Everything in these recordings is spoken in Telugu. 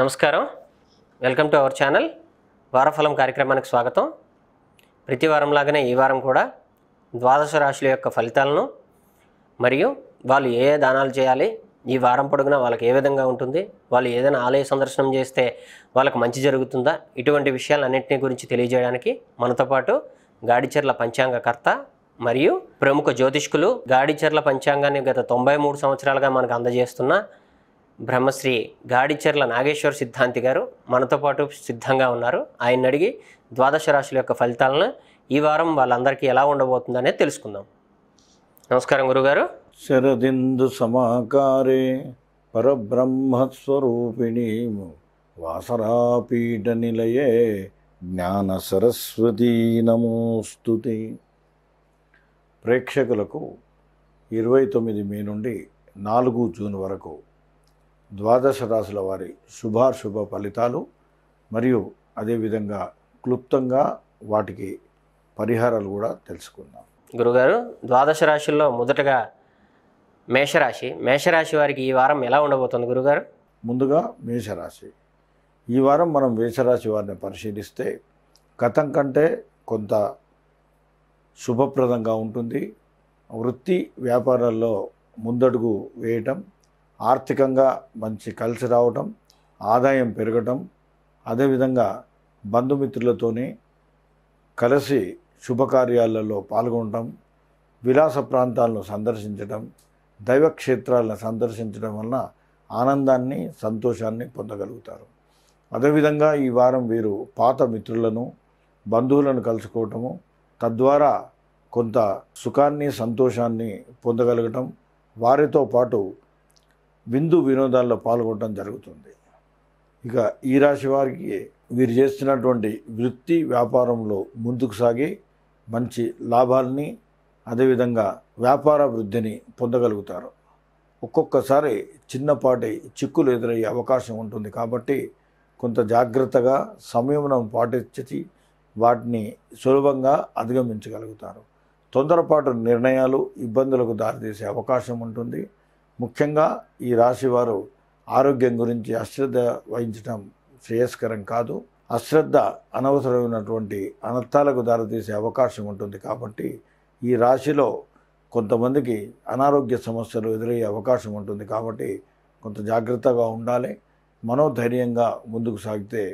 నమస్కారం వెల్కమ్ టు అవర్ ఛానల్ వారఫలం కార్యక్రమానికి స్వాగతం ప్రతి వారం లాగానే ఈ వారం కూడా ద్వాదశ రాశుల యొక్క ఫలితాలను మరియు వాళ్ళు ఏ దానాలు చేయాలి ఈ వారం పొడుగున వాళ్ళకి ఏ విధంగా ఉంటుంది వాళ్ళు ఏదైనా ఆలయ సందర్శనం చేస్తే వాళ్ళకి మంచి జరుగుతుందా ఇటువంటి విషయాలన్నింటినీ గురించి తెలియజేయడానికి మనతో పాటు గాడిచెర్ల పంచాంగకర్త మరియు ప్రముఖ జ్యోతిష్కులు గాడిచెర్ల పంచాంగాన్ని గత తొంభై మూడు సంవత్సరాలుగా మనకు అందజేస్తున్న బ్రహ్మశ్రీ గాడిచెర్ల నాగేశ్వర సిద్ధాంతి గారు మనతో పాటు సిద్ధంగా ఉన్నారు ఆయన అడిగి ద్వాదశ రాశుల యొక్క ఫలితాలను ఈ వారం వాళ్ళందరికీ ఎలా ఉండబోతుందనే తెలుసుకుందాం నమస్కారం గురుగారు శరదిందు సమాకారే పరబ్రహ్మస్వరూపిణి వాసరాపీఠ నిలయే జ్ఞాన సరస్వతీ నమోస్తు ప్రేక్షకులకు ఇరవై తొమ్మిది మే నుండి నాలుగు జూన్ వరకు ద్వాదశ రాశుల వారి శుభాశుభ ఫలితాలు మరియు అదేవిధంగా క్లుప్తంగా వాటికి పరిహారాలు కూడా తెలుసుకుందాం గురుగారు ద్వాదశ రాశుల్లో మొదటగా మేషరాశి మేషరాశి వారికి ఈ వారం ఎలా ఉండబోతుంది గురుగారు ముందుగా మేషరాశి ఈ వారం మనం మేషరాశి వారిని పరిశీలిస్తే గతం కంటే కొంత శుభప్రదంగా ఉంటుంది వృత్తి వ్యాపారాల్లో ముందడుగు వేయటం ఆర్థికంగా మంచి కలిసి రావటం ఆదాయం పెరగటం అదేవిధంగా బంధుమిత్రులతోని కలిసి శుభకార్యాలలో పాల్గొనటం విలాస ప్రాంతాలను సందర్శించటం దైవక్షేత్రాలను సందర్శించడం వలన ఆనందాన్ని సంతోషాన్ని పొందగలుగుతారు అదేవిధంగా ఈ వారం వీరు పాత మిత్రులను బంధువులను కలుసుకోవటము తద్వారా కొంత సుఖాన్ని సంతోషాన్ని పొందగలగటం వారితో పాటు విందు వినోదాల్లో పాల్గొనడం జరుగుతుంది ఇక ఈ రాశి వారికి వీరు చేస్తున్నటువంటి వృత్తి వ్యాపారంలో ముందుకు సాగి మంచి లాభాలని అదేవిధంగా వ్యాపార వృద్ధిని పొందగలుగుతారు ఒక్కొక్కసారి చిన్నపాటి చిక్కులు ఎదురయ్యే అవకాశం ఉంటుంది కాబట్టి కొంత జాగ్రత్తగా సంయమనం పాటించి వాటిని సులభంగా అధిగమించగలుగుతారు తొందరపాటు నిర్ణయాలు ఇబ్బందులకు దారితీసే అవకాశం ఉంటుంది ముఖ్యంగా ఈ రాశి వారు ఆరోగ్యం గురించి అశ్రద్ధ వహించడం శ్రేయస్కరం కాదు అశ్రద్ధ అనవసరమైనటువంటి అనర్థాలకు దారితీసే అవకాశం ఉంటుంది కాబట్టి ఈ రాశిలో కొంతమందికి అనారోగ్య సమస్యలు ఎదురయ్యే అవకాశం ఉంటుంది కాబట్టి కొంత జాగ్రత్తగా ఉండాలి మనోధైర్యంగా ముందుకు సాగితే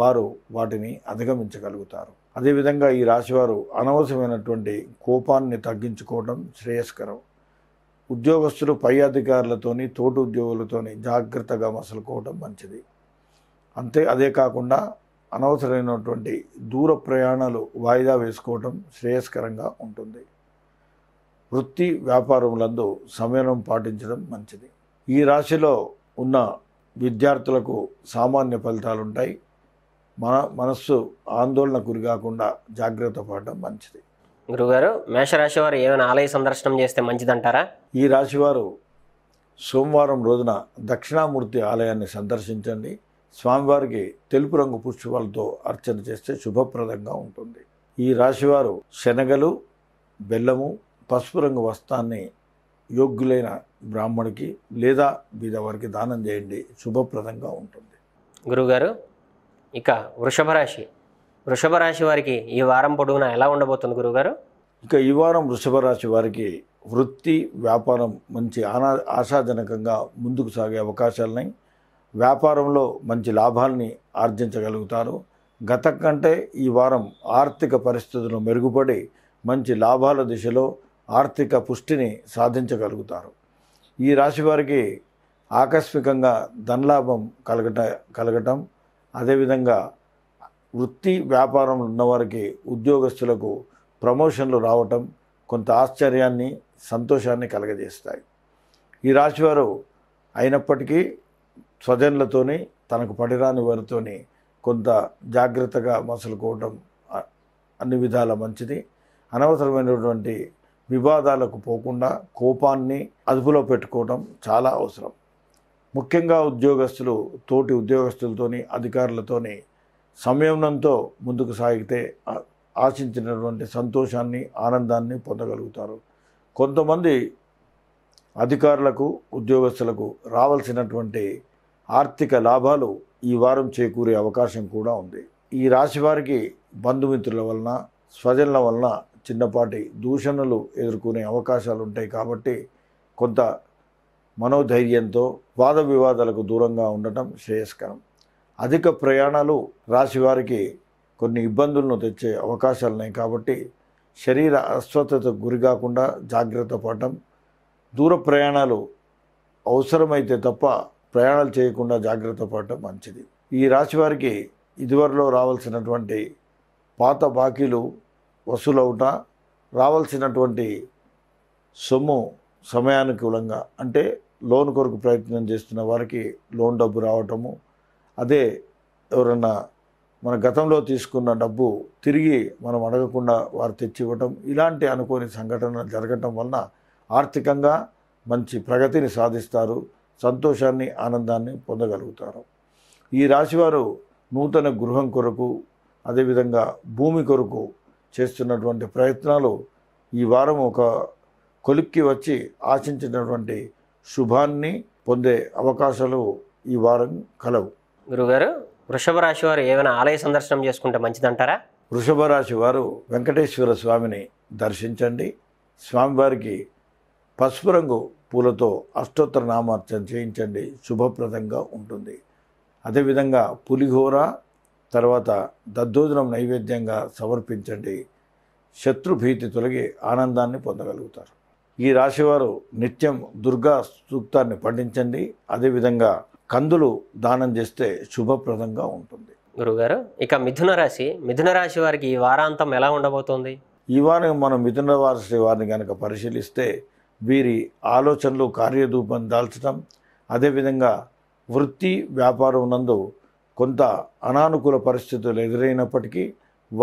వారు వాటిని అధిగమించగలుగుతారు అదేవిధంగా ఈ రాశివారు అనవసరమైనటువంటి కోపాన్ని తగ్గించుకోవడం శ్రేయస్కరం ఉద్యోగస్తులు పై అధికారులతోని తోటి ఉద్యోగులతోని జాగ్రత్తగా మసలుకోవడం మంచిది అంతే అదే కాకుండా అనవసరమైనటువంటి దూర ప్రయాణాలు వాయిదా వేసుకోవడం శ్రేయస్కరంగా ఉంటుంది వృత్తి వ్యాపారములందు సమయం పాటించడం మంచిది ఈ రాశిలో ఉన్న విద్యార్థులకు సామాన్య ఫలితాలు ఉంటాయి మన మనస్సు ఆందోళన గురికాకుండా జాగ్రత్త పడడం మంచిది గురుగారు మేషరాశి వారు ఏమైనా ఆలయ సందర్శనం చేస్తే మంచిదంటారా ఈ రాశివారు సోమవారం రోజున దక్షిణామూర్తి ఆలయాన్ని సందర్శించండి స్వామివారికి తెలుపు రంగు పుష్పాలతో అర్చన చేస్తే శుభప్రదంగా ఉంటుంది ఈ రాశివారు శనగలు బెల్లము పసుపు రంగు వస్త్రాన్ని యోగ్యులైన బ్రాహ్మణికి లేదా బీదవారికి దానం చేయండి శుభప్రదంగా ఉంటుంది గురుగారు ఇక వృషభ రాశి వృషభ రాశి వారికి ఈ వారం పొడవునా ఎలా ఉండబోతుంది గురుగారు ఇక ఈ వారం వృషభ రాశి వారికి వృత్తి వ్యాపారం మంచి ఆనా ఆశాజనకంగా ముందుకు సాగే అవకాశాలున్నాయి వ్యాపారంలో మంచి లాభాల్ని ఆర్జించగలుగుతారు గత కంటే ఈ వారం ఆర్థిక పరిస్థితులు మెరుగుపడి మంచి లాభాల దిశలో ఆర్థిక పుష్టిని సాధించగలుగుతారు ఈ రాశి వారికి ఆకస్మికంగా ధనలాభం కలగట కలగటం అదేవిధంగా వృత్తి వ్యాపారంలో ఉన్నవారికి ఉద్యోగస్తులకు ప్రమోషన్లు రావటం కొంత ఆశ్చర్యాన్ని సంతోషాన్ని కలగజేస్తాయి ఈ రాశివారు అయినప్పటికీ స్వజన్లతోని తనకు పడిరాని వారితోని కొంత జాగ్రత్తగా మసలుకోవటం అన్ని విధాల మంచిది అనవసరమైనటువంటి వివాదాలకు పోకుండా కోపాన్ని అదుపులో పెట్టుకోవటం చాలా అవసరం ముఖ్యంగా ఉద్యోగస్తులు తోటి ఉద్యోగస్తులతోని అధికారులతోని సంయమనంతో ముందుకు సాగితే ఆశించినటువంటి సంతోషాన్ని ఆనందాన్ని పొందగలుగుతారు కొంతమంది అధికారులకు ఉద్యోగస్తులకు రావాల్సినటువంటి ఆర్థిక లాభాలు ఈ వారం చేకూరే అవకాశం కూడా ఉంది ఈ రాశి వారికి బంధుమిత్రుల వలన స్వజనుల వలన చిన్నపాటి దూషణలు ఎదుర్కొనే అవకాశాలు ఉంటాయి కాబట్టి కొంత మనోధైర్యంతో వాద వివాదాలకు దూరంగా ఉండటం శ్రేయస్కరం అధిక ప్రయాణాలు రాశివారికి కొన్ని ఇబ్బందులను తెచ్చే అవకాశాలు ఉన్నాయి కాబట్టి శరీర అస్వస్థతకు గురి కాకుండా జాగ్రత్త పడటం దూర ప్రయాణాలు అవసరమైతే తప్ప ప్రయాణాలు చేయకుండా జాగ్రత్త పడటం మంచిది ఈ రాశి వారికి ఇదివరలో రావాల్సినటువంటి పాత బాకీలు వసూలవుట రావాల్సినటువంటి సొమ్ము సమయానుకూలంగా అంటే లోన్ కొరకు ప్రయత్నం చేస్తున్న వారికి లోన్ డబ్బు రావటము అదే ఎవరన్నా మన గతంలో తీసుకున్న డబ్బు తిరిగి మనం అడగకుండా వారు తెచ్చివ్వటం ఇలాంటి అనుకోని సంఘటనలు జరగటం వలన ఆర్థికంగా మంచి ప్రగతిని సాధిస్తారు సంతోషాన్ని ఆనందాన్ని పొందగలుగుతారు ఈ రాశివారు నూతన గృహం కొరకు అదేవిధంగా భూమి కొరకు చేస్తున్నటువంటి ప్రయత్నాలు ఈ వారం ఒక కొలిక్కి వచ్చి ఆశించినటువంటి శుభాన్ని పొందే అవకాశాలు ఈ వారం కలవు గురుగారు వృషభ రాశి వారు ఏమైనా ఆలయ సందర్శనం చేసుకుంటే మంచిదంటారా వృషభ రాశి వారు వెంకటేశ్వర స్వామిని దర్శించండి స్వామివారికి పసుపు రంగు పూలతో అష్టోత్తర నామార్చన చేయించండి శుభప్రదంగా ఉంటుంది అదేవిధంగా పులిహోర తర్వాత దద్దోజనం నైవేద్యంగా సమర్పించండి శత్రుభీతి తొలగి ఆనందాన్ని పొందగలుగుతారు ఈ రాశివారు నిత్యం దుర్గా సూక్తాన్ని పండించండి అదేవిధంగా కందులు దానం చేస్తే శుభప్రదంగా ఉంటుంది గురుగారు ఇక మిథున రాశి మిథున రాశి వారికి ఈ వారాంతం ఎలా ఉండబోతోంది ఈ వారం మనం మిథున రాశి వారిని కనుక పరిశీలిస్తే వీరి ఆలోచనలు కార్యరూపం దాల్చడం అదేవిధంగా వృత్తి వ్యాపారం నందు కొంత అనానుకూల పరిస్థితులు ఎదురైనప్పటికీ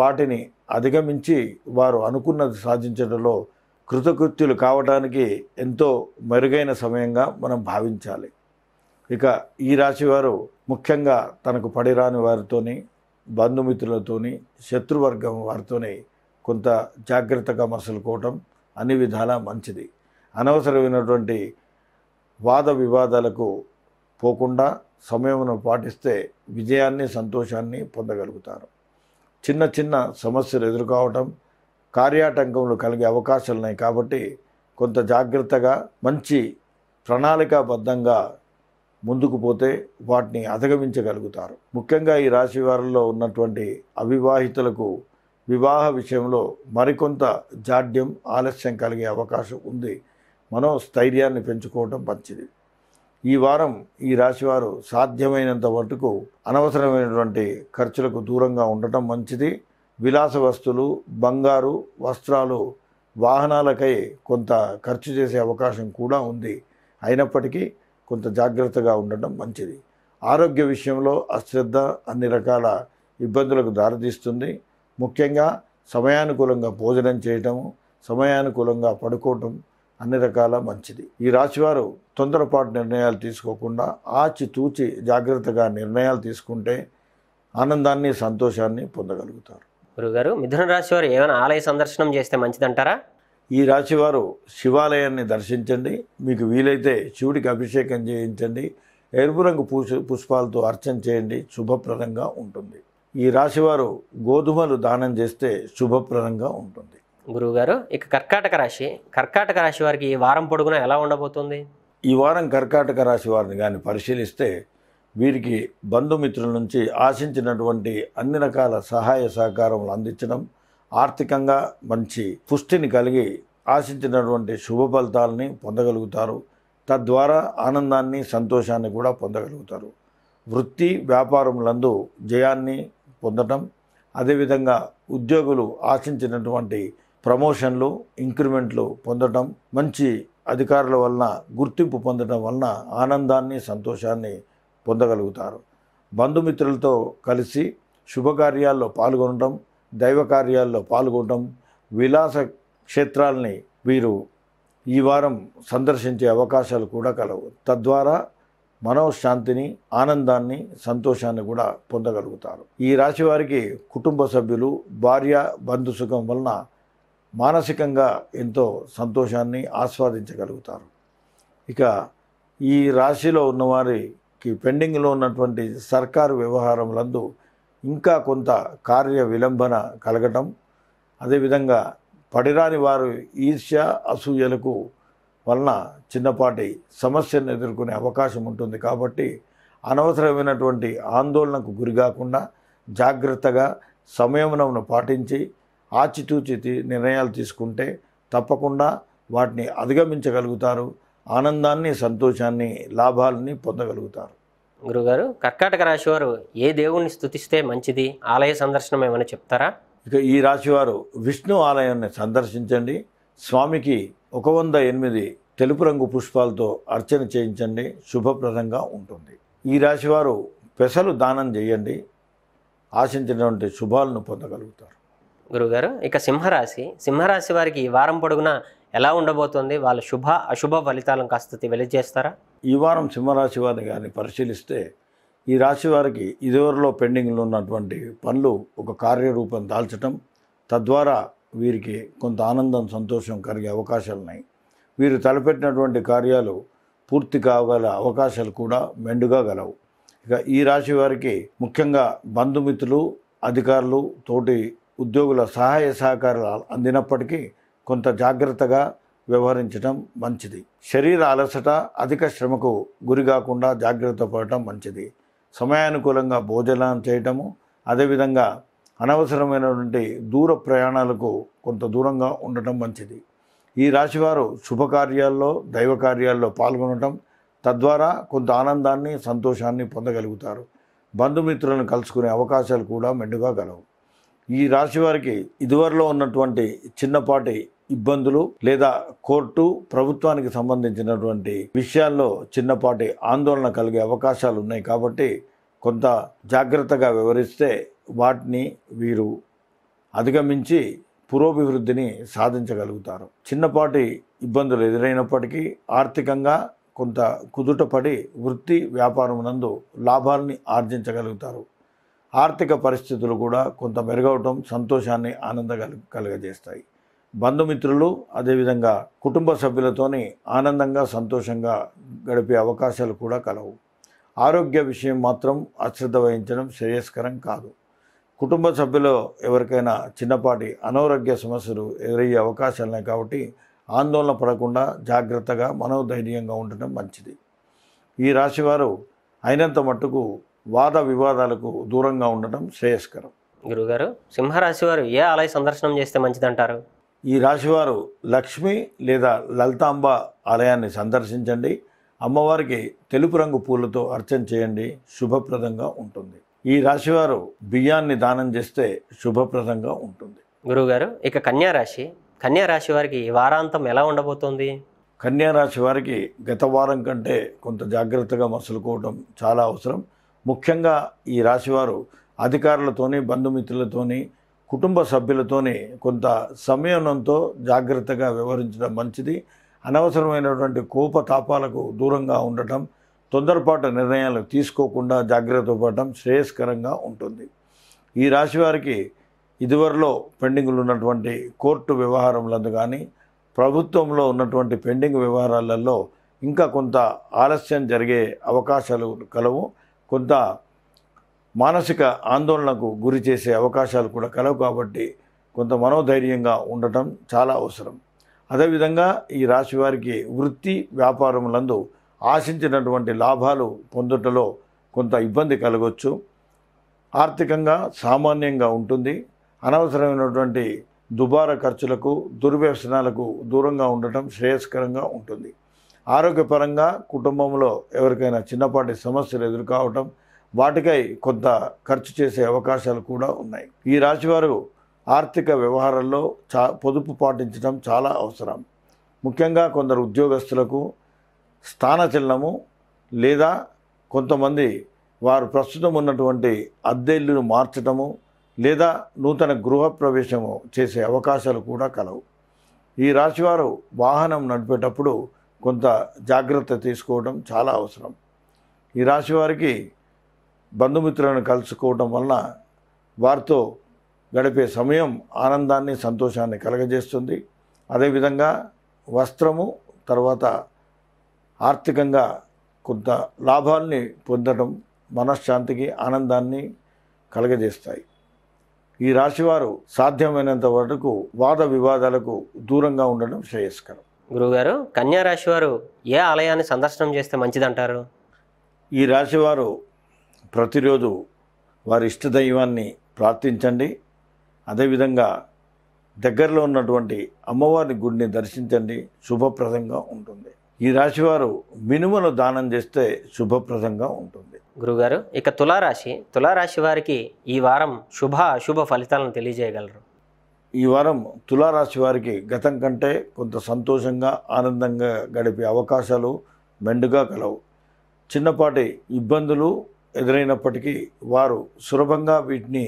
వాటిని అధిగమించి వారు అనుకున్నది సాధించడంలో కృతకృత్యులు కావడానికి ఎంతో మెరుగైన సమయంగా మనం భావించాలి ఇక ఈ రాశివారు ముఖ్యంగా తనకు పడిరాని వారితోని బంధుమిత్రులతోని శత్రువర్గం వారితోని కొంత జాగ్రత్తగా మసలుకోవటం అన్ని విధాలా మంచిది అనవసరమైనటువంటి వాద వివాదాలకు పోకుండా సమయమును పాటిస్తే విజయాన్ని సంతోషాన్ని పొందగలుగుతారు చిన్న చిన్న సమస్యలు ఎదుర్కోవటం కార్యాటంకములు కలిగే అవకాశాలు ఉన్నాయి కాబట్టి కొంత జాగ్రత్తగా మంచి ప్రణాళికాబద్ధంగా ముందుకు పోతే వాటిని అధిగమించగలుగుతారు ముఖ్యంగా ఈ రాశి వారిలో ఉన్నటువంటి అవివాహితులకు వివాహ విషయంలో మరికొంత జాడ్యం ఆలస్యం కలిగే అవకాశం ఉంది మనోస్థైర్యాన్ని పెంచుకోవటం మంచిది ఈ వారం ఈ రాశివారు సాధ్యమైనంత మటుకు అనవసరమైనటువంటి ఖర్చులకు దూరంగా ఉండటం మంచిది విలాస వస్తువులు బంగారు వస్త్రాలు వాహనాలకై కొంత ఖర్చు చేసే అవకాశం కూడా ఉంది అయినప్పటికీ కొంత జాగ్రత్తగా ఉండటం మంచిది ఆరోగ్య విషయంలో అశ్రద్ధ అన్ని రకాల ఇబ్బందులకు దారితీస్తుంది ముఖ్యంగా సమయానుకూలంగా భోజనం చేయటము సమయానుకూలంగా పడుకోవటం అన్ని రకాల మంచిది ఈ రాశివారు తొందరపాటు నిర్ణయాలు తీసుకోకుండా ఆచితూచి జాగ్రత్తగా నిర్ణయాలు తీసుకుంటే ఆనందాన్ని సంతోషాన్ని పొందగలుగుతారు గురుగారు మిథున రాశి వారు ఏమైనా ఆలయ సందర్శనం చేస్తే మంచిదంటారా ఈ రాశివారు శివాలయాన్ని దర్శించండి మీకు వీలైతే శివుడికి అభిషేకం చేయించండి ఎరుపు రంగు పుష్ పుష్పాలతో అర్చన చేయండి శుభప్రదంగా ఉంటుంది ఈ రాశివారు గోధుమలు దానం చేస్తే శుభప్రదంగా ఉంటుంది గురువుగారు ఇక కర్కాటక రాశి కర్కాటక రాశి వారికి ఈ వారం పొడుగున ఎలా ఉండబోతుంది ఈ వారం కర్కాటక రాశి వారిని కానీ పరిశీలిస్తే వీరికి బంధుమిత్రుల నుంచి ఆశించినటువంటి అన్ని రకాల సహాయ సహకారములు అందించడం ఆర్థికంగా మంచి పుష్టిని కలిగి ఆశించినటువంటి శుభ ఫలితాలని పొందగలుగుతారు తద్వారా ఆనందాన్ని సంతోషాన్ని కూడా పొందగలుగుతారు వృత్తి వ్యాపారములందు జయాన్ని పొందటం అదేవిధంగా ఉద్యోగులు ఆశించినటువంటి ప్రమోషన్లు ఇంక్రిమెంట్లు పొందటం మంచి అధికారుల వలన గుర్తింపు పొందడం వలన ఆనందాన్ని సంతోషాన్ని పొందగలుగుతారు బంధుమిత్రులతో కలిసి శుభకార్యాల్లో పాల్గొనడం దైవ కార్యాల్లో పాల్గొనడం విలాస క్షేత్రాలని వీరు ఈ వారం సందర్శించే అవకాశాలు కూడా కలవు తద్వారా మనోశాంతిని ఆనందాన్ని సంతోషాన్ని కూడా పొందగలుగుతారు ఈ రాశి వారికి కుటుంబ సభ్యులు భార్య బంధు సుఖం వలన మానసికంగా ఎంతో సంతోషాన్ని ఆస్వాదించగలుగుతారు ఇక ఈ రాశిలో ఉన్నవారికి పెండింగ్లో ఉన్నటువంటి సర్కారు వ్యవహారములందు ఇంకా కొంత కార్య విలంబన కలగటం అదేవిధంగా పడిరాని వారు ఈర్ష్య అసూయలకు వలన చిన్నపాటి సమస్యను ఎదుర్కొనే అవకాశం ఉంటుంది కాబట్టి అనవసరమైనటువంటి ఆందోళనకు గురికాకుండా జాగ్రత్తగా సంయమనమును పాటించి ఆచితూచి నిర్ణయాలు తీసుకుంటే తప్పకుండా వాటిని అధిగమించగలుగుతారు ఆనందాన్ని సంతోషాన్ని లాభాలని పొందగలుగుతారు గురుగారు కర్కాటక రాశివారు ఏ దేవుణ్ణి స్థుతిస్తే మంచిది ఆలయ సందర్శనం ఏమైనా చెప్తారా ఇక ఈ రాశివారు విష్ణు ఆలయాన్ని సందర్శించండి స్వామికి ఒక వంద ఎనిమిది తెలుపు రంగు పుష్పాలతో అర్చన చేయించండి శుభప్రదంగా ఉంటుంది ఈ రాశివారు పెసలు దానం చేయండి ఆశించినటువంటి శుభాలను పొందగలుగుతారు గురుగారు ఇక సింహరాశి సింహరాశి వారికి వారం పొడుగున ఎలా ఉండబోతుంది వాళ్ళ శుభ అశుభ ఫలితాలను కాస్త తెలియజేస్తారా ఈ వారం సింహరాశి వారిని కానీ పరిశీలిస్తే ఈ రాశి వారికి ఇదివరలో పెండింగ్లో ఉన్నటువంటి పనులు ఒక కార్యరూపం దాల్చటం తద్వారా వీరికి కొంత ఆనందం సంతోషం కలిగే అవకాశాలు ఉన్నాయి వీరు తలపెట్టినటువంటి కార్యాలు పూర్తి కావగల అవకాశాలు కూడా మెండుగా గలవు ఇక ఈ రాశి వారికి ముఖ్యంగా బంధుమిత్రులు అధికారులు తోటి ఉద్యోగుల సహాయ సహకారాలు అందినప్పటికీ కొంత జాగ్రత్తగా వ్యవహరించడం మంచిది శరీర అలసట అధిక శ్రమకు గురి కాకుండా జాగ్రత్త పడటం మంచిది సమయానుకూలంగా భోజనం చేయటము అదేవిధంగా అనవసరమైనటువంటి దూర ప్రయాణాలకు కొంత దూరంగా ఉండటం మంచిది ఈ రాశివారు శుభకార్యాల్లో దైవ కార్యాల్లో పాల్గొనటం తద్వారా కొంత ఆనందాన్ని సంతోషాన్ని పొందగలుగుతారు బంధుమిత్రులను కలుసుకునే అవకాశాలు కూడా మెండుగా గలవు ఈ రాశివారికి ఇదివరలో ఉన్నటువంటి చిన్నపాటి ఇబ్బందులు లేదా కోర్టు ప్రభుత్వానికి సంబంధించినటువంటి విషయాల్లో చిన్నపాటి ఆందోళన కలిగే అవకాశాలు ఉన్నాయి కాబట్టి కొంత జాగ్రత్తగా వివరిస్తే వాటిని వీరు అధిగమించి పురోభివృద్ధిని సాధించగలుగుతారు చిన్నపాటి ఇబ్బందులు ఎదురైనప్పటికీ ఆర్థికంగా కొంత కుదుటపడి వృత్తి వ్యాపారం నందు లాభాలని ఆర్జించగలుగుతారు ఆర్థిక పరిస్థితులు కూడా కొంత మెరుగవటం సంతోషాన్ని ఆనంద కలుగజేస్తాయి బంధుమిత్రులు అదేవిధంగా కుటుంబ సభ్యులతోని ఆనందంగా సంతోషంగా గడిపే అవకాశాలు కూడా కలవు ఆరోగ్య విషయం మాత్రం అశ్రద్ధ వహించడం శ్రేయస్కరం కాదు కుటుంబ సభ్యులు ఎవరికైనా చిన్నపాటి అనారోగ్య సమస్యలు ఎదురయ్యే అవకాశాలున్నాయి కాబట్టి ఆందోళన పడకుండా జాగ్రత్తగా మనోధైర్యంగా ఉండటం మంచిది ఈ రాశివారు అయినంత మట్టుకు వాద వివాదాలకు దూరంగా ఉండటం శ్రేయస్కరం గురుగారు సింహరాశి వారు ఏ ఆలయ సందర్శనం చేస్తే మంచిదంటారు ఈ రాశివారు లక్ష్మి లేదా లలితాంబ ఆలయాన్ని సందర్శించండి అమ్మవారికి తెలుపు రంగు పూలతో అర్చన చేయండి శుభప్రదంగా ఉంటుంది ఈ రాశివారు బియ్యాన్ని దానం చేస్తే శుభప్రదంగా ఉంటుంది గురువుగారు ఇక కన్యా రాశి కన్యా రాశి వారికి ఈ వారాంతం ఎలా ఉండబోతోంది రాశి వారికి గత వారం కంటే కొంత జాగ్రత్తగా మసులుకోవటం చాలా అవసరం ముఖ్యంగా ఈ రాశివారు అధికారులతోని బంధుమిత్రులతోని కుటుంబ సభ్యులతోనే కొంత సంయమనంతో జాగ్రత్తగా వ్యవహరించడం మంచిది అనవసరమైనటువంటి కోపతాపాలకు దూరంగా ఉండటం తొందరపాటు నిర్ణయాలు తీసుకోకుండా జాగ్రత్త పడటం శ్రేయస్కరంగా ఉంటుంది ఈ రాశి వారికి ఇదివరలో పెండింగ్లు ఉన్నటువంటి కోర్టు వ్యవహారంలందు కానీ ప్రభుత్వంలో ఉన్నటువంటి పెండింగ్ వ్యవహారాలలో ఇంకా కొంత ఆలస్యం జరిగే అవకాశాలు కలవు కొంత మానసిక ఆందోళనకు గురి చేసే అవకాశాలు కూడా కలవు కాబట్టి కొంత మనోధైర్యంగా ఉండటం చాలా అవసరం అదేవిధంగా ఈ రాశి వారికి వృత్తి వ్యాపారములందు ఆశించినటువంటి లాభాలు పొందుటలో కొంత ఇబ్బంది కలగవచ్చు ఆర్థికంగా సామాన్యంగా ఉంటుంది అనవసరమైనటువంటి దుబారా ఖర్చులకు దుర్వ్యసనాలకు దూరంగా ఉండటం శ్రేయస్కరంగా ఉంటుంది ఆరోగ్యపరంగా కుటుంబంలో ఎవరికైనా చిన్నపాటి సమస్యలు ఎదుర్కోవటం వాటికై కొంత ఖర్చు చేసే అవకాశాలు కూడా ఉన్నాయి ఈ రాశివారు ఆర్థిక వ్యవహారాల్లో చా పొదుపు పాటించడం చాలా అవసరం ముఖ్యంగా కొందరు ఉద్యోగస్తులకు స్థాన స్థానచలనము లేదా కొంతమంది వారు ప్రస్తుతం ఉన్నటువంటి అద్దె ఇల్లును మార్చడము లేదా నూతన గృహప్రవేశము చేసే అవకాశాలు కూడా కలవు ఈ రాశివారు వాహనం నడిపేటప్పుడు కొంత జాగ్రత్త తీసుకోవడం చాలా అవసరం ఈ రాశివారికి బంధుమిత్రులను కలుసుకోవడం వలన వారితో గడిపే సమయం ఆనందాన్ని సంతోషాన్ని కలగజేస్తుంది అదేవిధంగా వస్త్రము తర్వాత ఆర్థికంగా కొంత లాభాల్ని పొందడం మనశ్శాంతికి ఆనందాన్ని కలగజేస్తాయి ఈ రాశివారు సాధ్యమైనంత వరకు వాద వివాదాలకు దూరంగా ఉండడం శ్రేయస్కరం గురుగారు కన్యా రాశివారు ఏ ఆలయాన్ని సందర్శనం చేస్తే మంచిదంటారు ఈ రాశివారు ప్రతిరోజు వారి ఇష్టదైవాన్ని ప్రార్థించండి అదేవిధంగా దగ్గరలో ఉన్నటువంటి అమ్మవారి గుడిని దర్శించండి శుభప్రదంగా ఉంటుంది ఈ రాశివారు మినుమను దానం చేస్తే శుభప్రదంగా ఉంటుంది గురుగారు ఇక తులారాశి తులారాశి వారికి ఈ వారం శుభ అశుభ ఫలితాలను తెలియజేయగలరు ఈ వారం తులారాశి వారికి గతం కంటే కొంత సంతోషంగా ఆనందంగా గడిపే అవకాశాలు మెండుగా కలవు చిన్నపాటి ఇబ్బందులు ఎదురైనప్పటికీ వారు సులభంగా వీటిని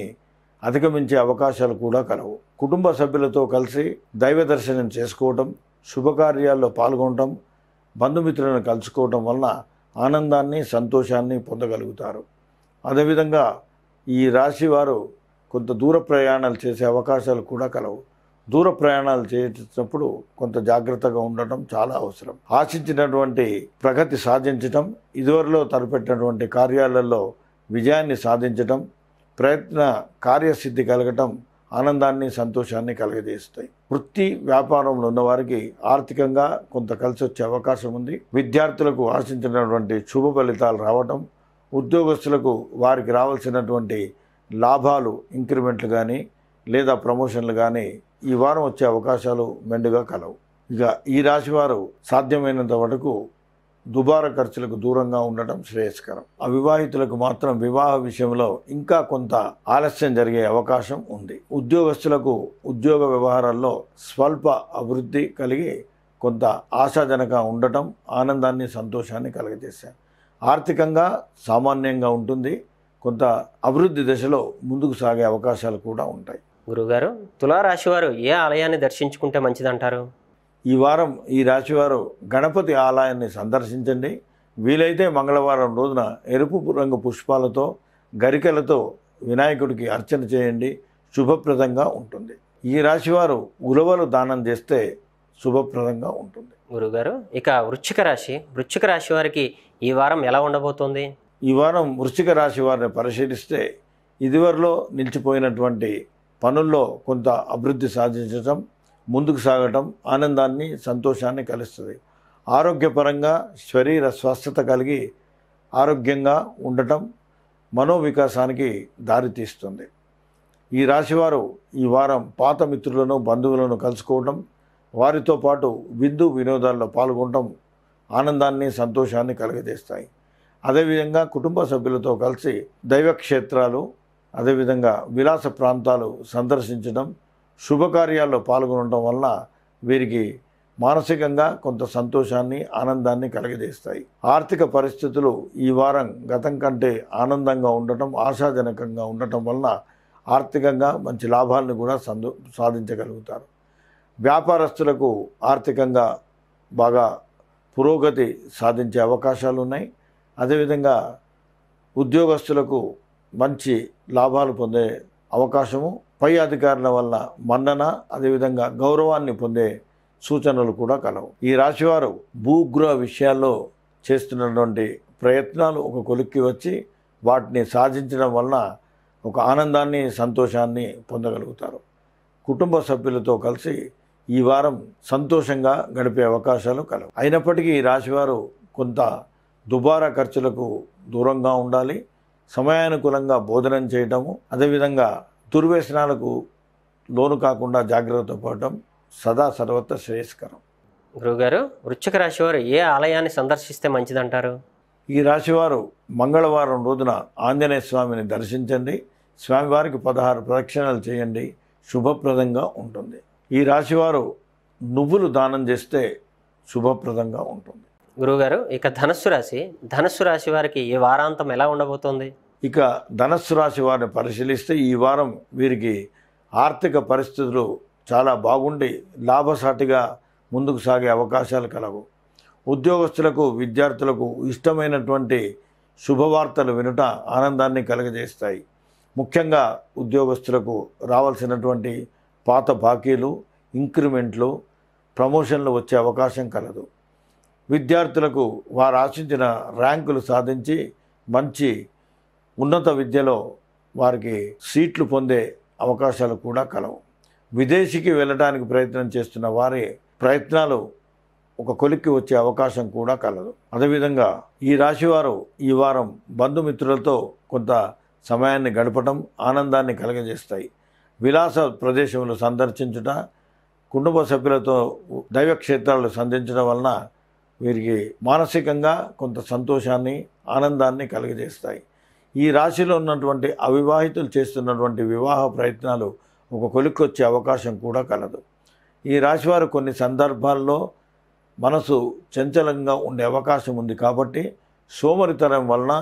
అధిగమించే అవకాశాలు కూడా కలవు కుటుంబ సభ్యులతో కలిసి దైవ దర్శనం చేసుకోవటం శుభకార్యాల్లో పాల్గొనటం బంధుమిత్రులను కలుసుకోవటం వలన ఆనందాన్ని సంతోషాన్ని పొందగలుగుతారు అదేవిధంగా ఈ రాశి వారు కొంత దూర ప్రయాణాలు చేసే అవకాశాలు కూడా కలవు దూర ప్రయాణాలు చేసినప్పుడు కొంత జాగ్రత్తగా ఉండటం చాలా అవసరం ఆశించినటువంటి ప్రగతి సాధించటం ఇదివరలో తలపెట్టినటువంటి కార్యాలలో విజయాన్ని సాధించటం ప్రయత్న కార్యసిద్ధి కలగటం ఆనందాన్ని సంతోషాన్ని కలగజేస్తాయి వృత్తి వ్యాపారంలో ఉన్నవారికి ఆర్థికంగా కొంత కలిసి వచ్చే అవకాశం ఉంది విద్యార్థులకు ఆశించినటువంటి శుభ ఫలితాలు రావటం ఉద్యోగస్తులకు వారికి రావాల్సినటువంటి లాభాలు ఇంక్రిమెంట్లు కానీ లేదా ప్రమోషన్లు కానీ ఈ వారం వచ్చే అవకాశాలు మెండుగా కలవు ఇక ఈ రాశివారు సాధ్యమైనంత వరకు దుబారా ఖర్చులకు దూరంగా ఉండటం శ్రేయస్కరం అవివాహితులకు మాత్రం వివాహ విషయంలో ఇంకా కొంత ఆలస్యం జరిగే అవకాశం ఉంది ఉద్యోగస్తులకు ఉద్యోగ వ్యవహారాల్లో స్వల్ప అభివృద్ధి కలిగి కొంత ఆశాజనక ఉండటం ఆనందాన్ని సంతోషాన్ని కలగజేశారు ఆర్థికంగా సామాన్యంగా ఉంటుంది కొంత అభివృద్ధి దశలో ముందుకు సాగే అవకాశాలు కూడా ఉంటాయి గురుగారు తులారాశి వారు ఏ ఆలయాన్ని దర్శించుకుంటే మంచిదంటారు ఈ వారం ఈ రాశివారు గణపతి ఆలయాన్ని సందర్శించండి వీలైతే మంగళవారం రోజున ఎరుపు రంగు పుష్పాలతో గరికలతో వినాయకుడికి అర్చన చేయండి శుభప్రదంగా ఉంటుంది ఈ రాశివారు ఉలవలు దానం చేస్తే శుభప్రదంగా ఉంటుంది గురుగారు ఇక వృచ్చిక రాశి వృచ్చిక రాశి వారికి ఈ వారం ఎలా ఉండబోతోంది ఈ వారం వృశ్చిక రాశి వారిని పరిశీలిస్తే ఇదివరలో నిలిచిపోయినటువంటి పనుల్లో కొంత అభివృద్ధి సాధించటం ముందుకు సాగటం ఆనందాన్ని సంతోషాన్ని కలుస్తుంది ఆరోగ్యపరంగా శరీర స్వస్థత కలిగి ఆరోగ్యంగా ఉండటం మనోవికాసానికి దారితీస్తుంది ఈ రాశివారు ఈ వారం పాత మిత్రులను బంధువులను కలుసుకోవటం వారితో పాటు విందు వినోదాల్లో పాల్గొనడం ఆనందాన్ని సంతోషాన్ని కలుగజేస్తాయి అదేవిధంగా కుటుంబ సభ్యులతో కలిసి దైవక్షేత్రాలు అదేవిధంగా విలాస ప్రాంతాలు సందర్శించడం శుభకార్యాల్లో పాల్గొనడం వలన వీరికి మానసికంగా కొంత సంతోషాన్ని ఆనందాన్ని కలిగజేస్తాయి ఆర్థిక పరిస్థితులు ఈ వారం గతం కంటే ఆనందంగా ఉండటం ఆశాజనకంగా ఉండటం వలన ఆర్థికంగా మంచి లాభాలను కూడా సందు సాధించగలుగుతారు వ్యాపారస్తులకు ఆర్థికంగా బాగా పురోగతి సాధించే అవకాశాలు ఉన్నాయి అదేవిధంగా ఉద్యోగస్తులకు మంచి లాభాలు పొందే అవకాశము పై అధికారుల వల్ల మన్నన అదేవిధంగా గౌరవాన్ని పొందే సూచనలు కూడా కలవు ఈ రాశివారు భూగ్రహ విషయాల్లో చేస్తున్నటువంటి ప్రయత్నాలు ఒక కొలిక్కి వచ్చి వాటిని సాధించడం వలన ఒక ఆనందాన్ని సంతోషాన్ని పొందగలుగుతారు కుటుంబ సభ్యులతో కలిసి ఈ వారం సంతోషంగా గడిపే అవకాశాలు కలవు అయినప్పటికీ ఈ రాశివారు కొంత దుబారా ఖర్చులకు దూరంగా ఉండాలి సమయానుకూలంగా భోజనం చేయటము అదేవిధంగా దుర్వ్యసనాలకు లోను కాకుండా జాగ్రత్త పడటం సదా సర్వత్ర శ్రేయస్కరం గురుగారు వృశ్చిక రాశివారు ఏ ఆలయాన్ని సందర్శిస్తే మంచిదంటారు ఈ రాశివారు మంగళవారం రోజున ఆంజనేయ స్వామిని దర్శించండి స్వామివారికి పదహారు ప్రదక్షిణలు చేయండి శుభప్రదంగా ఉంటుంది ఈ రాశివారు నువ్వులు దానం చేస్తే శుభప్రదంగా ఉంటుంది గురువుగారు ఇక ధనస్సు రాశి ధనస్సు రాశి వారికి ఈ వారాంతం ఎలా ఉండబోతోంది ఇక ధనస్సు రాశి వారిని పరిశీలిస్తే ఈ వారం వీరికి ఆర్థిక పరిస్థితులు చాలా బాగుండి లాభసాటిగా ముందుకు సాగే అవకాశాలు కలవు ఉద్యోగస్తులకు విద్యార్థులకు ఇష్టమైనటువంటి శుభవార్తలు వినుట ఆనందాన్ని కలగజేస్తాయి ముఖ్యంగా ఉద్యోగస్తులకు రావాల్సినటువంటి పాత బాకీలు ఇంక్రిమెంట్లు ప్రమోషన్లు వచ్చే అవకాశం కలదు విద్యార్థులకు వారు ఆశించిన ర్యాంకులు సాధించి మంచి ఉన్నత విద్యలో వారికి సీట్లు పొందే అవకాశాలు కూడా కలవు విదేశీకి వెళ్ళడానికి ప్రయత్నం చేస్తున్న వారి ప్రయత్నాలు ఒక కొలిక్కి వచ్చే అవకాశం కూడా కలదు అదేవిధంగా ఈ రాశివారు ఈ వారం బంధుమిత్రులతో కొంత సమయాన్ని గడపడం ఆనందాన్ని కలగజేస్తాయి విలాస ప్రదేశములు సందర్శించుట కుటుంబ సభ్యులతో దైవక్షేత్రాలు సంధించడం వలన వీరికి మానసికంగా కొంత సంతోషాన్ని ఆనందాన్ని కలుగజేస్తాయి ఈ రాశిలో ఉన్నటువంటి అవివాహితులు చేస్తున్నటువంటి వివాహ ప్రయత్నాలు ఒక కొలిక్కొచ్చే అవకాశం కూడా కలదు ఈ రాశివారు కొన్ని సందర్భాల్లో మనసు చంచలంగా ఉండే అవకాశం ఉంది కాబట్టి సోమరితనం వలన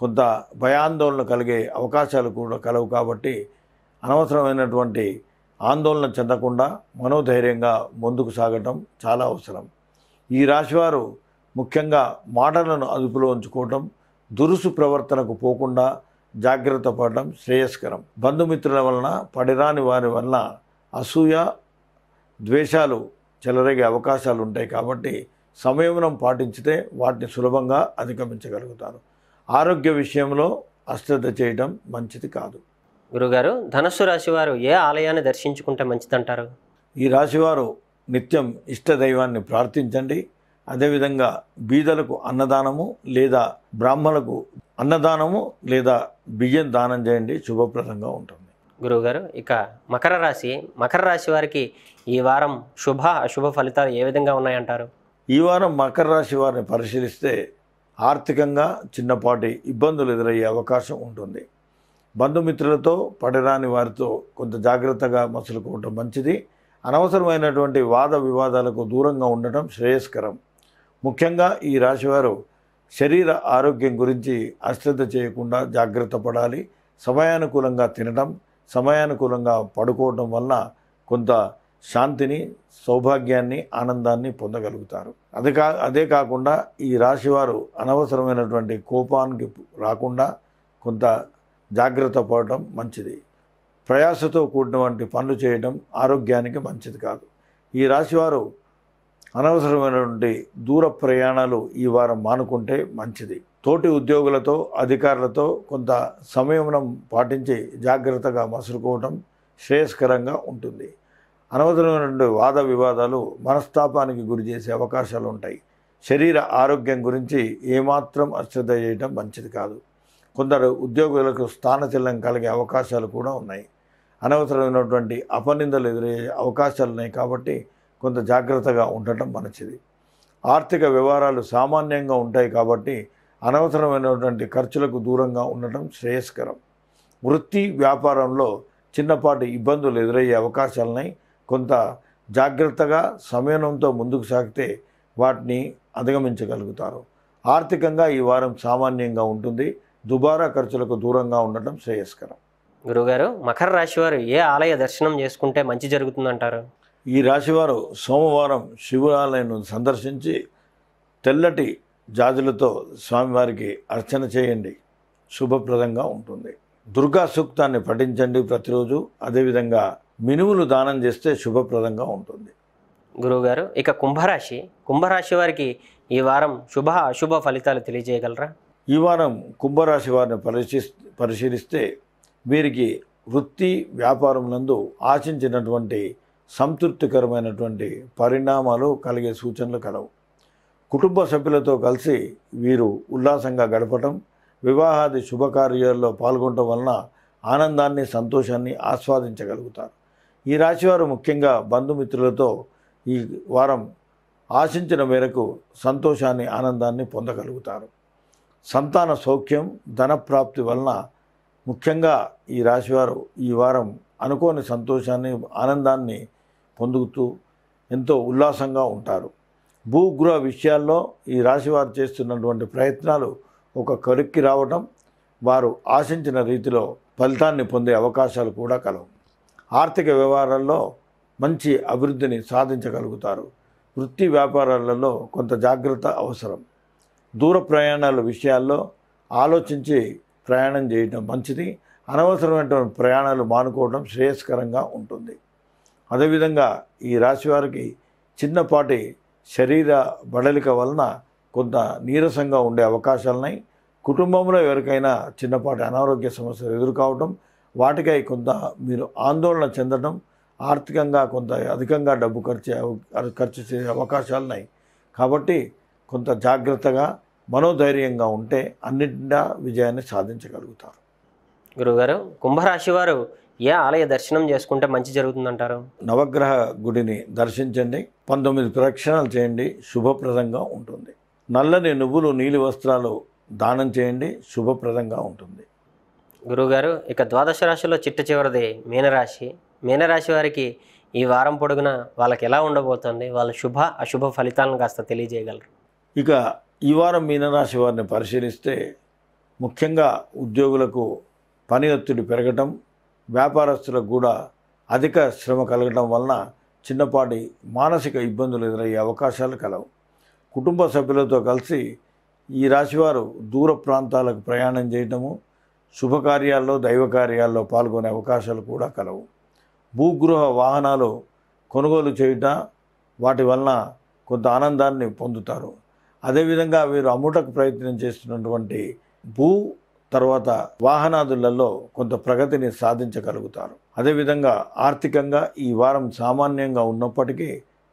కొంత భయాందోళన కలిగే అవకాశాలు కూడా కలవు కాబట్టి అనవసరమైనటువంటి ఆందోళన చెందకుండా మనోధైర్యంగా ముందుకు సాగటం చాలా అవసరం ఈ రాశివారు ముఖ్యంగా మాటలను అదుపులో ఉంచుకోవటం దురుసు ప్రవర్తనకు పోకుండా జాగ్రత్త పడటం శ్రేయస్కరం బంధుమిత్రుల వలన పడిరాని వారి వలన అసూయ ద్వేషాలు చెలరేగే అవకాశాలు ఉంటాయి కాబట్టి సంయమనం పాటించితే వాటిని సులభంగా అధిగమించగలుగుతారు ఆరోగ్య విషయంలో అశ్రద్ధ చేయడం మంచిది కాదు గురుగారు ధనస్సు రాశివారు ఏ ఆలయాన్ని దర్శించుకుంటే మంచిదంటారు ఈ రాశివారు నిత్యం ఇష్టదైవాన్ని ప్రార్థించండి అదేవిధంగా బీదలకు అన్నదానము లేదా బ్రాహ్మణులకు అన్నదానము లేదా బియ్యం దానం చేయండి శుభప్రదంగా ఉంటుంది గురువుగారు ఇక మకర రాశి మకర రాశి వారికి ఈ వారం శుభ అశుభ ఫలితాలు ఏ విధంగా ఉన్నాయంటారు ఈ వారం మకర రాశి వారిని పరిశీలిస్తే ఆర్థికంగా చిన్నపాటి ఇబ్బందులు ఎదురయ్యే అవకాశం ఉంటుంది బంధుమిత్రులతో పడరాని వారితో కొంత జాగ్రత్తగా మసులుకోవటం మంచిది అనవసరమైనటువంటి వాద వివాదాలకు దూరంగా ఉండటం శ్రేయస్కరం ముఖ్యంగా ఈ రాశివారు శరీర ఆరోగ్యం గురించి అశ్రద్ధ చేయకుండా జాగ్రత్త పడాలి సమయానుకూలంగా తినడం సమయానుకూలంగా పడుకోవడం వల్ల కొంత శాంతిని సౌభాగ్యాన్ని ఆనందాన్ని పొందగలుగుతారు అదే కా అదే కాకుండా ఈ రాశివారు అనవసరమైనటువంటి కోపానికి రాకుండా కొంత జాగ్రత్త పడటం మంచిది ప్రయాసతో కూడినటువంటి పనులు చేయడం ఆరోగ్యానికి మంచిది కాదు ఈ రాశివారు అనవసరమైనటువంటి దూర ప్రయాణాలు ఈ వారం మానుకుంటే మంచిది తోటి ఉద్యోగులతో అధికారులతో కొంత సమయం పాటించి జాగ్రత్తగా మసులుకోవడం శ్రేయస్కరంగా ఉంటుంది అనవసరమైనటువంటి వాద వివాదాలు మనస్తాపానికి గురి చేసే అవకాశాలు ఉంటాయి శరీర ఆరోగ్యం గురించి ఏమాత్రం అశ్రద్ధ చేయడం మంచిది కాదు కొందరు ఉద్యోగులకు స్థానచలనం కలిగే అవకాశాలు కూడా ఉన్నాయి అనవసరమైనటువంటి అపనిందలు ఎదురయ్యే అవకాశాలు ఉన్నాయి కాబట్టి కొంత జాగ్రత్తగా ఉండటం మంచిది ఆర్థిక వ్యవహారాలు సామాన్యంగా ఉంటాయి కాబట్టి అనవసరమైనటువంటి ఖర్చులకు దూరంగా ఉండటం శ్రేయస్కరం వృత్తి వ్యాపారంలో చిన్నపాటి ఇబ్బందులు ఎదురయ్యే అవకాశాలని కొంత జాగ్రత్తగా సమయంతో ముందుకు సాగితే వాటిని అధిగమించగలుగుతారు ఆర్థికంగా ఈ వారం సామాన్యంగా ఉంటుంది దుబారా ఖర్చులకు దూరంగా ఉండటం శ్రేయస్కరం గురుగారు మకర రాశివారు ఏ ఆలయ దర్శనం చేసుకుంటే మంచి జరుగుతుందంటారు ఈ రాశివారు సోమవారం ఆలయం సందర్శించి తెల్లటి జాజులతో స్వామివారికి అర్చన చేయండి శుభప్రదంగా ఉంటుంది దుర్గా సూక్తాన్ని పఠించండి ప్రతిరోజు అదేవిధంగా మినుములు దానం చేస్తే శుభప్రదంగా ఉంటుంది గురువుగారు ఇక కుంభరాశి కుంభరాశి వారికి ఈ వారం శుభ అశుభ ఫలితాలు తెలియజేయగలరా ఈ వారం కుంభరాశి వారిని పరిశీ పరిశీలిస్తే వీరికి వృత్తి వ్యాపారం నందు ఆశించినటువంటి సంతృప్తికరమైనటువంటి పరిణామాలు కలిగే సూచనలు కలవు కుటుంబ సభ్యులతో కలిసి వీరు ఉల్లాసంగా గడపటం వివాహాది శుభకార్యాల్లో పాల్గొనటం వలన ఆనందాన్ని సంతోషాన్ని ఆస్వాదించగలుగుతారు ఈ రాశివారు ముఖ్యంగా బంధుమిత్రులతో ఈ వారం ఆశించిన మేరకు సంతోషాన్ని ఆనందాన్ని పొందగలుగుతారు సంతాన సౌఖ్యం ధనప్రాప్తి వలన ముఖ్యంగా ఈ రాశివారు ఈ వారం అనుకోని సంతోషాన్ని ఆనందాన్ని పొందుతూ ఎంతో ఉల్లాసంగా ఉంటారు భూగృహ విషయాల్లో ఈ రాశివారు చేస్తున్నటువంటి ప్రయత్నాలు ఒక కరుక్కి రావడం వారు ఆశించిన రీతిలో ఫలితాన్ని పొందే అవకాశాలు కూడా కలవు ఆర్థిక వ్యవహారాల్లో మంచి అభివృద్ధిని సాధించగలుగుతారు వృత్తి వ్యాపారాలలో కొంత జాగ్రత్త అవసరం దూర ప్రయాణాల విషయాల్లో ఆలోచించి ప్రయాణం చేయటం మంచిది అనవసరమైనటువంటి ప్రయాణాలు మానుకోవడం శ్రేయస్కరంగా ఉంటుంది అదేవిధంగా ఈ రాశి వారికి చిన్నపాటి శరీర బడలిక వలన కొంత నీరసంగా ఉండే అవకాశాలున్నాయి కుటుంబంలో ఎవరికైనా చిన్నపాటి అనారోగ్య సమస్యలు ఎదుర్కోవటం వాటికై కొంత మీరు ఆందోళన చెందడం ఆర్థికంగా కొంత అధికంగా డబ్బు ఖర్చు ఖర్చు చేసే అవకాశాలున్నాయి కాబట్టి కొంత జాగ్రత్తగా మనోధైర్యంగా ఉంటే అన్నింటిగా విజయాన్ని సాధించగలుగుతారు గురువుగారు కుంభరాశి వారు ఏ ఆలయ దర్శనం చేసుకుంటే మంచి జరుగుతుందంటారు నవగ్రహ గుడిని దర్శించండి పంతొమ్మిది ప్రదక్షిణాలు చేయండి శుభప్రదంగా ఉంటుంది నల్లని నువ్వులు నీలి వస్త్రాలు దానం చేయండి శుభప్రదంగా ఉంటుంది గురువుగారు ఇక ద్వాదశ రాశిలో చిట్ట చివరిది మీనరాశి మీనరాశి వారికి ఈ వారం పొడుగున వాళ్ళకి ఎలా ఉండబోతుంది వాళ్ళ శుభ అశుభ ఫలితాలను కాస్త తెలియజేయగలరు ఇక ఈ వారం మీనరాశి వారిని పరిశీలిస్తే ముఖ్యంగా ఉద్యోగులకు పని ఒత్తిడి పెరగటం వ్యాపారస్తులకు కూడా అధిక శ్రమ కలగటం వలన చిన్నపాటి మానసిక ఇబ్బందులు ఎదురయ్యే అవకాశాలు కలవు కుటుంబ సభ్యులతో కలిసి ఈ రాశివారు దూర ప్రాంతాలకు ప్రయాణం చేయటము శుభకార్యాల్లో దైవ కార్యాల్లో పాల్గొనే అవకాశాలు కూడా కలవు భూగృహ వాహనాలు కొనుగోలు చేయుట వాటి వలన కొంత ఆనందాన్ని పొందుతారు అదేవిధంగా వీరు అమ్ముటకు ప్రయత్నం చేస్తున్నటువంటి భూ తర్వాత వాహనాదులలో కొంత ప్రగతిని సాధించగలుగుతారు అదేవిధంగా ఆర్థికంగా ఈ వారం సామాన్యంగా ఉన్నప్పటికీ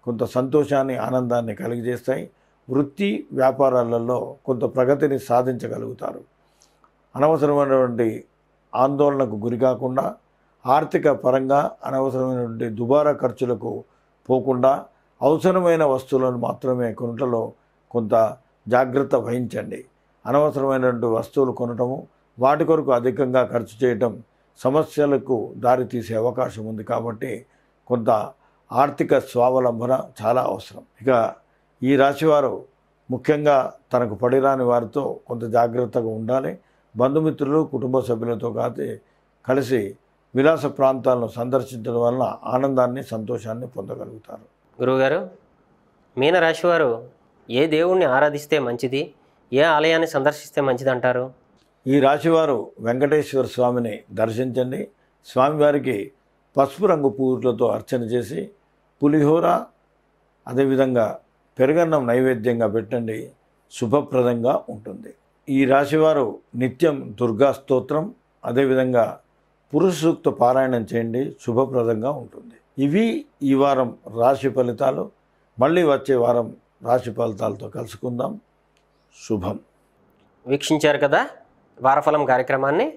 కొంత సంతోషాన్ని ఆనందాన్ని కలిగజేస్తాయి వృత్తి వ్యాపారాలలో కొంత ప్రగతిని సాధించగలుగుతారు అనవసరమైనటువంటి ఆందోళనకు గురి కాకుండా ఆర్థిక పరంగా అనవసరమైనటువంటి దుబారా ఖర్చులకు పోకుండా అవసరమైన వస్తువులను మాత్రమే కొనుటలో కొంత జాగ్రత్త వహించండి అనవసరమైనటువంటి వస్తువులు కొనటము వాటి కొరకు అధికంగా ఖర్చు చేయటం సమస్యలకు దారితీసే అవకాశం ఉంది కాబట్టి కొంత ఆర్థిక స్వావలంబన చాలా అవసరం ఇక ఈ రాశివారు ముఖ్యంగా తనకు పడిరాని వారితో కొంత జాగ్రత్తగా ఉండాలి బంధుమిత్రులు కుటుంబ సభ్యులతో కాదు కలిసి విలాస ప్రాంతాలను సందర్శించడం వలన ఆనందాన్ని సంతోషాన్ని పొందగలుగుతారు గురువుగారు మీనరాశివారు ఏ దేవుణ్ణి ఆరాధిస్తే మంచిది ఏ ఆలయాన్ని సందర్శిస్తే మంచిది అంటారు ఈ రాశివారు వెంకటేశ్వర స్వామిని దర్శించండి స్వామివారికి పసుపు రంగు పూలతో అర్చన చేసి పులిహోర అదేవిధంగా పెరుగన్నం నైవేద్యంగా పెట్టండి శుభప్రదంగా ఉంటుంది ఈ రాశివారు నిత్యం దుర్గా స్తోత్రం అదేవిధంగా పురుష సూక్త పారాయణం చేయండి శుభప్రదంగా ఉంటుంది ఇవి ఈ వారం రాశి ఫలితాలు మళ్ళీ వచ్చే వారం రాశి ఫలితాలతో కలుసుకుందాం శుభం వీక్షించారు కదా వారఫలం కార్యక్రమాన్ని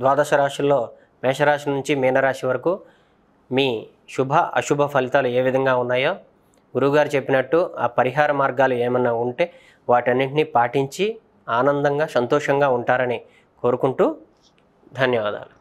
ద్వాదశ రాశుల్లో మేషరాశి నుంచి మీనరాశి వరకు మీ శుభ అశుభ ఫలితాలు ఏ విధంగా ఉన్నాయో గురువుగారు చెప్పినట్టు ఆ పరిహార మార్గాలు ఏమన్నా ఉంటే వాటన్నింటినీ పాటించి ఆనందంగా సంతోషంగా ఉంటారని కోరుకుంటూ ధన్యవాదాలు